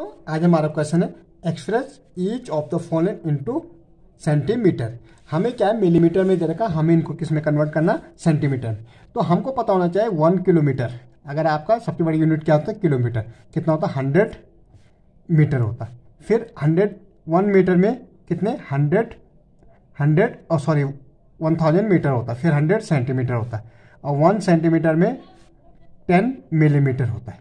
तो आज हमारा क्वेश्चन है express each of the following into centimetre हमें क्या है मिलीमीटर में दे रखा हमें इनको किस में कन्वर्ट करना सेंटीमीटर तो हमको पता होना चाहिए वन किलोमीटर अगर आपका सबसे बड़ी यूनिट क्या होता है किलोमीटर कितना होता है हंड्रेड मीटर होता फिर हंड्रेड वन मीटर में कितने हंड्रेड हंड्रेड और सॉरी वन थाउजेंड मीटर होता फिर हंड्रेड सेंटीमीटर होता है और वन सेंटीमीटर में टेन मिलीमीटर होता है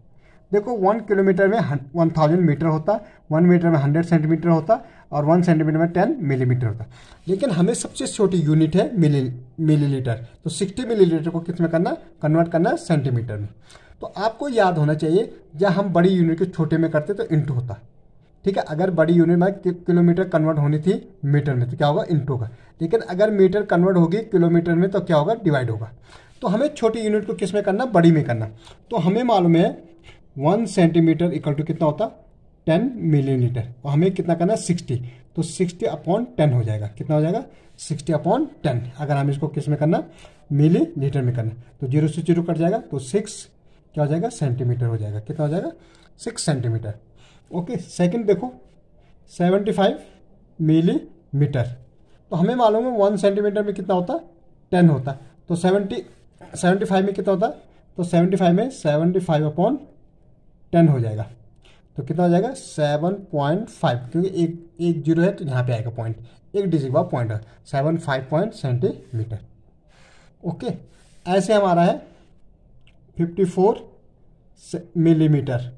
देखो वन किलोमीटर में वन थाउजेंड मीटर होता वन मीटर में हंड्रेड सेंटीमीटर होता और वन सेंटीमीटर में टेन मिलीमीटर होता लेकिन हमें सबसे छोटी यूनिट है मिली मिलीलीटर तो सिक्सटी मिलीलीटर को किस में करना कन्वर्ट करना है सेंटीमीटर में तो आपको याद होना चाहिए जब हम बड़ी यूनिट को छोटे में करते तो इंटू होता ठीक है अगर बड़ी यूनिट में किलोमीटर कन्वर्ट होनी थी मीटर में तो क्या होगा इंटू का लेकिन अगर मीटर कन्वर्ट होगी किलोमीटर में तो क्या होगा डिवाइड होगा तो हमें छोटी यूनिट को किस में करना बड़ी में करना तो हमें मालूम है वन सेंटीमीटर इक्वल टू कितना होता टेन मिलीलीटर और हमें कितना करना है सिक्सटी तो सिक्सटी अपॉन टेन हो जाएगा कितना हो जाएगा सिक्सटी अपॉन टेन अगर हम इसको किस में करना मिली लीटर में करना तो जीरो से जीरो कट जाएगा तो सिक्स क्या हो जाएगा सेंटीमीटर हो जाएगा कितना हो जाएगा सिक्स सेंटीमीटर ओके सेकंड देखो सेवेंटी फाइव मिली मीटर तो हमें मालूम है वन सेंटीमीटर में कितना होता टेन होता तो सेवेंटी सेवेंटी फाइव में कितना होता तो सेवेंटी फाइव में सेवेंटी फाइव अपॉन टेन हो जाएगा तो कितना हो जाएगा सेवन पॉइंट फाइव क्योंकि एक एक जीरो है तो यहाँ पे आएगा पॉइंट एक डिजिट का पॉइंट है seven five point centimetre okay ऐसे हमारा है फिफ्टी फोर मिलीमीटर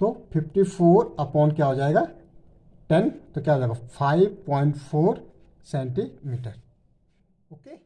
तो फिफ्टी फोर अपॉन क्या हो जाएगा टेन तो क्या हो जाएगा five point four centimetre okay